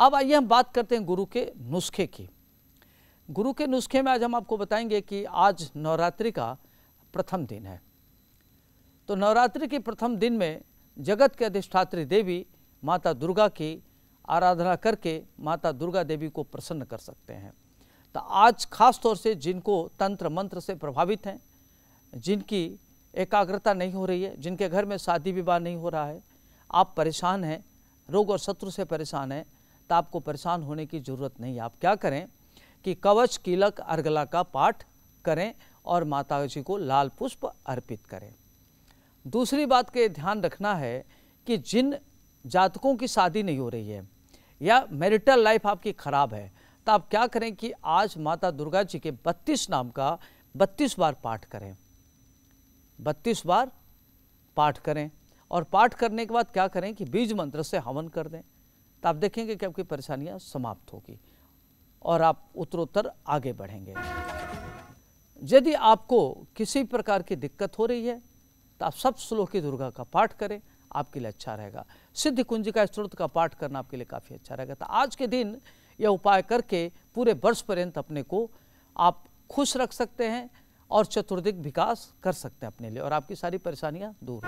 अब आइए हम बात करते हैं गुरु के नुस्खे की गुरु के नुस्खे में आज हम आपको बताएंगे कि आज नवरात्रि का प्रथम दिन है तो नवरात्रि के प्रथम दिन में जगत के अधिष्ठात्री देवी माता दुर्गा की आराधना करके माता दुर्गा देवी को प्रसन्न कर सकते हैं तो आज खास तौर से जिनको तंत्र मंत्र से प्रभावित हैं जिनकी एकाग्रता नहीं हो रही है जिनके घर में शादी विवाह नहीं हो रहा है आप परेशान हैं रोग और शत्रु से परेशान हैं तो आपको परेशान होने की ज़रूरत नहीं आप क्या करें कि कवच कीलक अर्गला का पाठ करें और माता जी को लाल पुष्प अर्पित करें दूसरी बात के ध्यान रखना है कि जिन जातकों की शादी नहीं हो रही है या मैरिटल लाइफ आपकी ख़राब है तो आप क्या करें कि आज माता दुर्गा जी के 32 नाम का 32 बार पाठ करें 32 बार पाठ करें और पाठ करने के बाद क्या करें कि बीज मंत्र से हवन कर दें तो आप देखेंगे कि आपकी परेशानियाँ समाप्त होगी और आप उत्तरोत्तर आगे बढ़ेंगे यदि आपको किसी प्रकार की दिक्कत हो रही है तो आप सब श्लोक की दुर्गा का पाठ करें आपके लिए अच्छा रहेगा सिद्ध कुंज का स्त्रोत का पाठ करना आपके लिए काफ़ी अच्छा रहेगा तो आज के दिन यह उपाय करके पूरे वर्ष पर्यंत अपने को आप खुश रख सकते हैं और चतुर्दिक विकास कर सकते हैं अपने लिए और आपकी सारी परेशानियाँ दूर